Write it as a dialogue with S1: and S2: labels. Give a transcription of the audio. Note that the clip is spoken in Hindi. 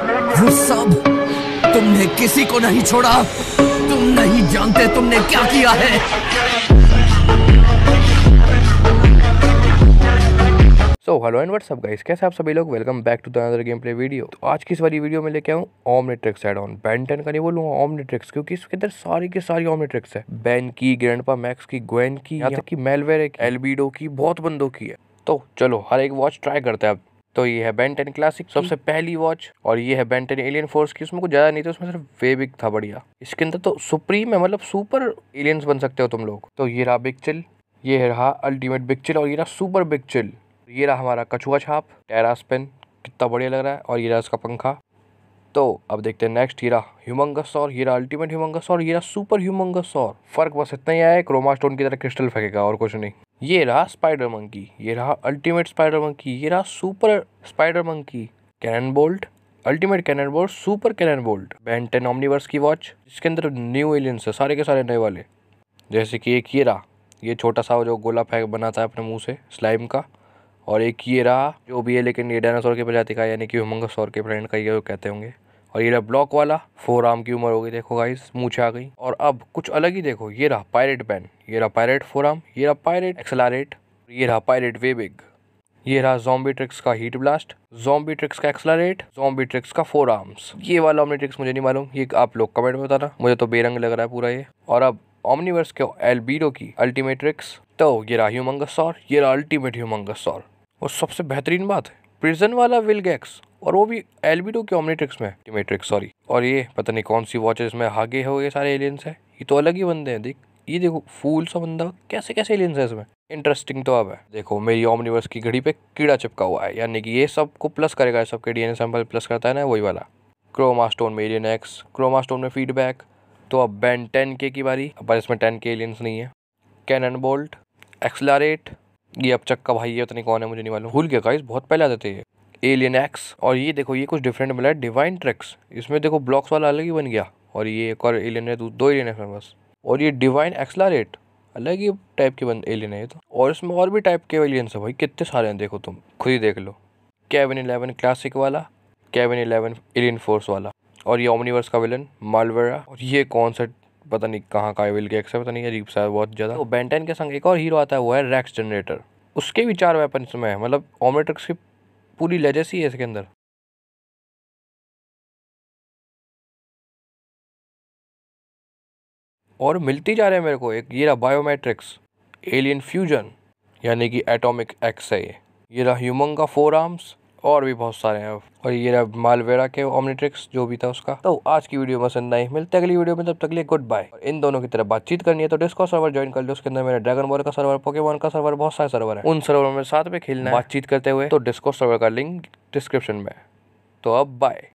S1: वो सब तुमने किसी को नहीं छोड़ा तुम नहीं जानते तुमने क्या किया है so hello and what's up guys कैसे आप सभी लोग welcome back to the another game play video तो आज की इस वाली वीडियो में लेके आऊँ Omnitrix add on Ben ten का नहीं बोलूंगा ओमनीट्रिक्स क्योंकि इसके अंदर सारी के सारी ओमनीट्रिक्स है बैन की ग्रैंडपा मैक्स की ग्वेन की यहां तक की मेलवेयर एल्बिडो की बहुत बंदों की है तो चलो हर एक वॉच ट्राई करते हैं अब तो ये है बेंटन क्लासिक सबसे पहली वॉच और ये है बेंटन एलियन फोर्स की उसमें कुछ ज़्यादा नहीं था उसमें सिर्फ वेबिक था बढ़िया इसके अंदर तो सुप्रीम है मतलब सुपर एलियंस बन सकते हो तुम लोग तो ये रहा बिग चिल ये रहा अल्टीमेट बिग चिल और ये रहा सुपर बिग चिल ये रहा हमारा कछुआ छाप पेन कितना बढ़िया लग रहा है और ये रहा इसका पंखा तो अब देखते हैं नेक्स्ट हीरा ह्यूमंगस और हीरा अल्टीमेट ह्यूमंगस और हीरा सुपर ह्यूमंगस और फर्क बस इतना ही आया क्रोमा स्टोन की तरह क्रिस्टल फेंकेगा और कुछ नहीं ये रहा स्पाइडर मंकी ये रहा अल्टीमेट स्पाइडर मंकी ये रहा super spider monkey cannon bolt ultimate cannon bolt super cannon bolt Ben ten Omniverse की वॉच जिसके अंदर न्यू एलियंस है सारे के सारे नए वाले जैसे कि एक ये रहा ये छोटा सा जो गोला फेंक बनाता है अपने मुंह से स्लाइम का और एक ये रहा जो भी है लेकिन ये डायनासोर की प्रजाति का यानी कि ह्यूमंगस और के फ्रेंड का ये कहते होंगे और ये रहा ब्लॉक वाला फोर आर्म की उम्र हो गई देखो गाइस मूछ आ गई और अब कुछ अलग ही देखो ये रहा पायरेट पेन ये रहा पायरेट फोर आर्म ये रहा पायरेट एक्सलारेट ये रहा पायरेट वेबिग ये रहा जोम्बी ट्रिक्स का हीट ब्लास्ट जोम्बी ट्रिक्स का एक्सलारेट जोम्बी ट्रिक्स का फोर आर्म्स ये वाला ऑमनी ट्रिक्स मुझे नहीं मालूम ये आप लोग कमेंट में बताना मुझे तो बेरंग लग रहा है पूरा ये और अब ऑमनीवर्स के एलबीडो की अल्टीमेट ट्रिक्स तो ये रहा ह्यूमंगस और ये रहा अल्टीमेट ह्यूमंगस और सबसे बेहतरीन बात है प्रिजन वाला विलगैक्स और वो भी एलबीडो के ओमनीट्रिक्स में टिमेट्रिक्स सॉरी और ये पता नहीं कौन सी वॉच है इसमें हागे हो ये सारे एलियंस है ये तो अलग ही बंदे हैं देख ये देखो फूल सा बंदा कैसे कैसे एलियंस है इसमें इंटरेस्टिंग तो अब है देखो मेरी ओमनिवर्स की घड़ी पे कीड़ा चिपका हुआ है यानी कि ये सबको प्लस करेगा सबके डीएनए सैंपल प्लस करता है ना वही वाला क्रोमास्टोन में एलियन एक्स क्रोमास्टोन में फीडबैक तो अब बैंड टेन के की बारी अब इसमें टेन के एलियंस नहीं है कैनन बोल्ट एक्सलारेट ये अब चक्का भाई है उतनी कौन है मुझे नहीं मालूम भूल गया गाइस बहुत पहले आते थे ये एलियन एक्स और ये देखो ये कुछ डिफरेंट मिला है डिवाइन ट्रिक्स इसमें देखो ब्लॉक्स वाला अलग ही बन गया और ये एक और एलियन है दो एलियन है बस और ये डिवाइन एक्सलारेट अलग ही टाइप के बंद एलियन है ये तो और इसमें और भी टाइप के एलियंस है भाई कितने सारे हैं देखो तुम खुद ही देख लो कैवन एलेवन क्लासिक वाला कैविन एलेवन एलियन फोर्स वाला और ये ओमनीवर्स का विलन मालवेरा और ये कौन सा पता नहीं कहाँ का विल के पता नहीं अजीब सा बहुत ज़्यादा तो बेंटेन के संग एक और हीरो आता है वो है रैक्स जनरेटर उसके भी चार वेपन इसमें है मतलब ओमेट्रिक्स के पूरी लेजेसी है इसके अंदर और मिलती जा रहे है मेरे को एक ये रहा बायोमेट्रिक्स एलियन फ्यूजन यानी कि एटॉमिक एक्स है ये ये रहा ह्यूमंगा का फोर आर्म्स और भी बहुत सारे हैं और ये रहा मालवेरा के ओमनीट्रिक्स जो भी था उसका तो आज की वीडियो में पसंद नहीं मिलते अगली वीडियो में तब तक लिए गुड बाय इन दोनों की तरफ बातचीत करनी है तो डिस्को सर्वर ज्वाइन कर लो उसके अंदर मेरा ड्रैगन बॉल का सर्वर पोकेमॉन का सर्वर बहुत सारे सर्वर है उन सर्वर में साथ में खेलना बातचीत करते हुए तो डिस्को सर्वर का लिंक डिस्क्रिप्शन में तो अब बाय